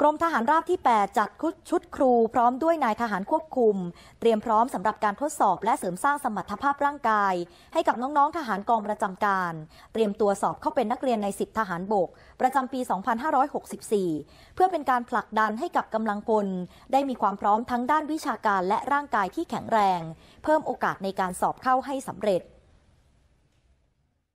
กรมทหารราบที่ 8 จัดชุดครูพร้อมด้วยนายทหารควบคุม เตรียมพร้อมสำหรับการทดสอบ และเสริมสร้างสมรรถภาพร่างกาย ให้กับน้อง ๆทหารกองประจำการ เตรียมตัวสอบเข้าเป็นนักเรียนในสิบทหารบกประจำปี2564เพื่อเป็นการผลักดันให้กับกำลังพลได้มีความพร้อมทั้งด้านวิชาการและร่างกายที่แข็งแรง เพิ่มโอกาสในการสอบเข้าให้สำเร็จ